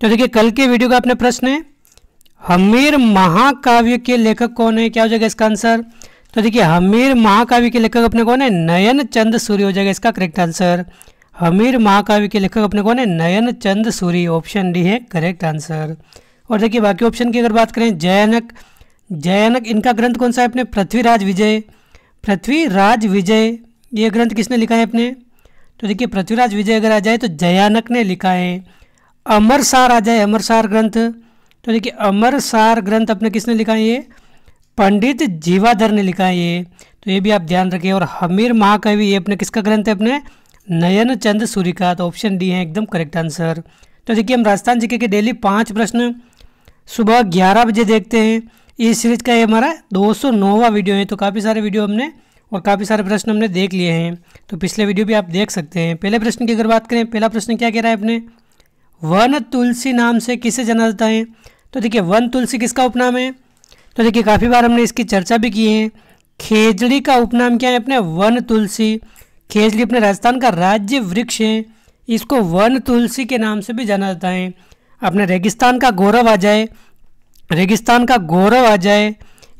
तो देखिए कल के वीडियो का अपने प्रश्न है हमीर महाकाव्य के लेखक कौन है क्या हो जाएगा इसका आंसर तो देखिए हमीर महाकाव्य के लेखक अपने कौन है नयन चंद सूर्य हो जाएगा इसका करेक्ट आंसर हमीर महाकाव्य के लेखक अपने कौन है नयन चंद सूरी ऑप्शन डी है करेक्ट आंसर और देखिए बाकी ऑप्शन की अगर बात करें जयनक जयनक इनका ग्रंथ कौन सा है अपने पृथ्वीराज विजय पृथ्वीराज विजय ये ग्रंथ किसने लिखा है अपने तो देखिए पृथ्वीराज विजय अगर आ जाए तो जयानक ने लिखा है अमरसार आ जाए अमरसार ग्रंथ तो देखिए अमरसार ग्रंथ अपने किसने लिखा है ये पंडित जीवाधर ने लिखा है ये तो ये भी आप ध्यान रखिए और हमीर महाकवि ये अपने किसका ग्रंथ है अपने नयन चंद सूर्य का तो ऑप्शन डी है एकदम करेक्ट आंसर तो देखिए हम राजस्थान जीके के डेली पाँच प्रश्न सुबह ग्यारह बजे देखते हैं इस सीरीज का ये हमारा दो सौ नौवा वीडियो है तो काफ़ी सारे वीडियो हमने और काफ़ी सारे प्रश्न हमने देख लिए हैं तो पिछले वीडियो भी आप देख सकते हैं पहले प्रश्न की अगर बात करें पहला प्रश्न क्या कह रहा है अपने वन तुलसी नाम से किसे जाना जाता है तो देखिए वन तुलसी किसका उपनाम है तो देखिए काफ़ी बार हमने इसकी चर्चा भी की है खेजड़ी का उपनाम क्या है अपने वन तुलसी खेजड़ी अपने राजस्थान का राज्य वृक्ष है इसको वन तुलसी के नाम से भी जाना जाता है अपने रेगिस्तान का गौरव आ जाए रेगिस्तान का गौरव आ जाए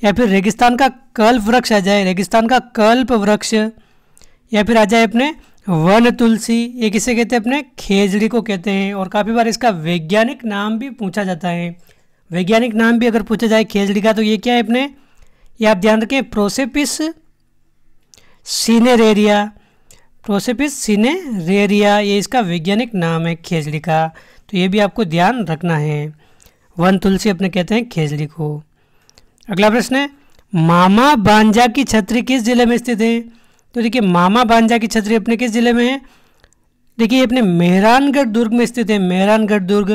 या फिर रेगिस्तान का कल्प वृक्ष आ जाए रेगिस्तान का कल्प वृक्ष या फिर आ जाए अपने वन तुलसी ये किसे कहते हैं अपने खेजड़ी को कहते हैं और काफ़ी बार इसका वैज्ञानिक नाम भी पूछा जाता है वैज्ञानिक नाम भी अगर पूछा जाए खेजड़ी का तो ये क्या है अपने ये आप ध्यान रखें प्रोसेपिस सीनेरेरिया प्रोसेपिस सीनेरेरिया ये इसका वैज्ञानिक नाम है खेजड़ी का तो ये भी आपको ध्यान रखना है वन तुलसी अपने कहते हैं खेजड़ी को अगला प्रश्न है मामा बांजा की छतरी किस जिले में स्थित है तो देखिए मामा भांजा की छतरी अपने किस ज़िले में है देखिए अपने मेहरानगढ़ दुर्ग में स्थित है मेहरानगढ़ दुर्ग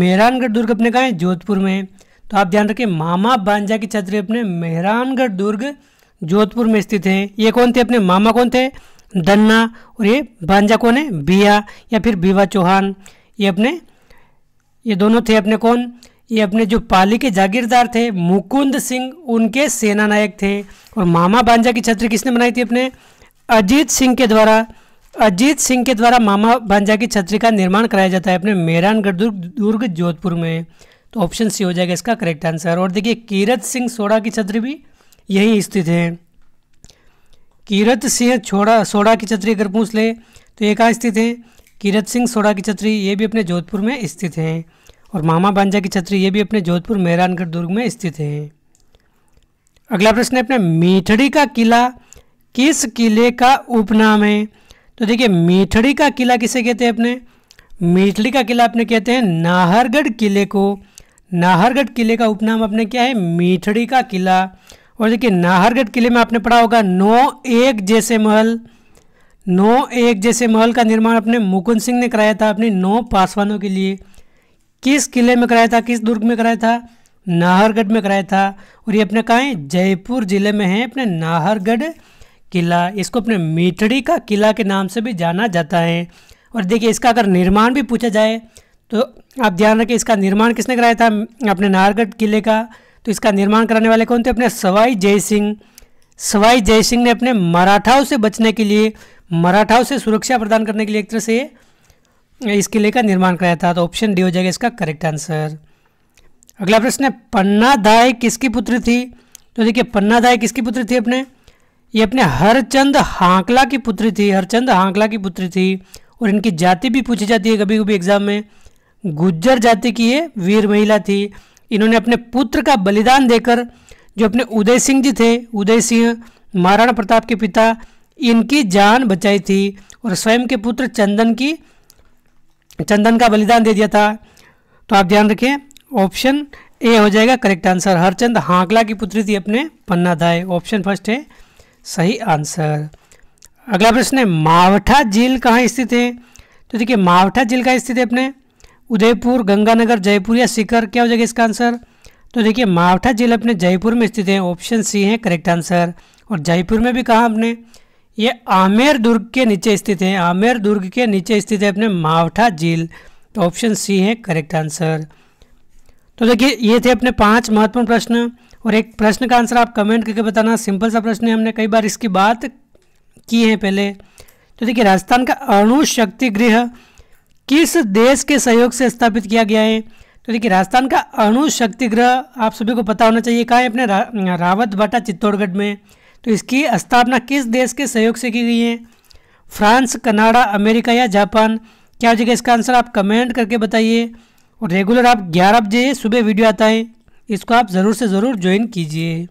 मेहरानगढ़ दुर्ग अपने कहाँ है जोधपुर में है तो आप ध्यान रखें मामा भांजा की छतरी अपने मेहरानगढ़ दुर्ग जोधपुर में स्थित है ये कौन थे अपने मामा कौन थे दन्ना और ये भांजा कौन है बिया या फिर बीवा चौहान ये अपने ये दोनों थे अपने कौन ये अपने जो पाली के जागीरदार थे मुकुंद सिंह उनके सेनानायक थे और मामा भांजा की छतरी किसने बनाई थी अपने अजीत सिंह के द्वारा अजीत सिंह के द्वारा मामा भांजा की छतरी का निर्माण कराया जाता है अपने मेहरानगढ़ दुर्ग दुर्ग जोधपुर में तो ऑप्शन सी हो जाएगा इसका करेक्ट आंसर और देखिए कीरत सिंह सोडा की छतरी भी यहीं स्थित है कीरत सिंह छोड़ा सोडा की छतरी अगर पूछ ले तो ये कहाँ स्थित है कीरत सिंह सोडा की छतरी ये भी अपने जोधपुर में स्थित हैं और मामा भांजा की छतरी ये भी अपने जोधपुर मेहरानगढ़ दुर्ग में स्थित हैं अगला प्रश्न है अपने मीठड़ी का किला किस किले का उपनाम है तो देखिए मीठड़ी का किला किसे कहते हैं अपने मीठड़ी का किला अपने कहते हैं नाहरगढ़ किले को नाहरगढ़ किले का उपनाम अपने क्या है मीठड़ी का किला और देखिए नाहरगढ़ किले में आपने पढ़ा होगा नौ एक जैसे महल नौ एक जैसे महल का निर्माण अपने मुकुंद सिंह ने कराया था अपने नौ पासवानों के लिए किस किले में कराया था किस दुर्ग में कराया था नाहरगढ़ में कराया था और ये अपने कहाँ है जयपुर ज़िले में है अपने नाहरगढ़ किला इसको अपने मीठड़ी का किला के नाम से भी जाना जाता है और देखिए इसका अगर निर्माण भी पूछा जाए तो आप ध्यान रखें इसका निर्माण किसने कराया था अपने नारगढ़ किले का तो इसका निर्माण कराने वाले कौन थे अपने सवाई जय सिंह सवाई जय सिंह ने अपने मराठाओं से बचने के लिए मराठाओं से सुरक्षा प्रदान करने के लिए एक तरह से इस किले का निर्माण कराया था तो ऑप्शन डी हो जाएगा इसका करेक्ट आंसर अगला प्रश्न है पन्ना दाय किसकी पुत्री थी तो देखिए पन्ना दाय किसकी पुत्री थी अपने ये अपने हरचंद हांकला की पुत्री थी हरचंद हांकला की पुत्री थी और इनकी जाति भी पूछी जाती है कभी कभी एग्जाम में गुज्जर जाति की ये वीर महिला थी इन्होंने अपने पुत्र का बलिदान देकर जो अपने उदय सिंह जी थे उदय सिंह महाराणा प्रताप के पिता इनकी जान बचाई थी और स्वयं के पुत्र चंदन की चंदन का बलिदान दे दिया था तो आप ध्यान रखें ऑप्शन ए हो जाएगा करेक्ट आंसर हरचंद हांकला की पुत्री थी अपने पन्ना धाय ऑप्शन फर्स्ट है सही आंसर अगला प्रश्न है मावठा झील कहाँ स्थित है तो देखिए मावठा झील कहाँ स्थित है अपने उदयपुर गंगानगर जयपुर या सीकर क्या हो जाएगा इसका आंसर तो देखिए मावठा झील अपने जयपुर में स्थित है ऑप्शन सी है करेक्ट आंसर और जयपुर में भी कहा अपने ये आमेर दुर्ग के नीचे स्थित है आमेर दुर्ग के नीचे स्थित है अपने मावठा झील तो ऑप्शन सी है करेक्ट आंसर तो देखिए ये थे अपने पांच महत्वपूर्ण प्रश्न और एक प्रश्न का आंसर आप कमेंट करके बताना सिंपल सा प्रश्न है हमने कई बार इसकी बात की है पहले तो देखिए राजस्थान का अणु शक्ति गृह किस देश के सहयोग से स्थापित किया गया है तो देखिए राजस्थान का अणु शक्ति गृह आप सभी को पता होना चाहिए कहाँ है अपने रा, रावत भाटा चित्तौड़गढ़ में तो इसकी स्थापना किस देश के सहयोग से की गई है फ्रांस कनाडा अमेरिका या जापान क्या हो जाएगा इसका आंसर आप कमेंट करके बताइए और रेगुलर आप ग्यारह बजे सुबह वीडियो आता है इसको आप ज़रूर से ज़रूर ज्वाइन कीजिए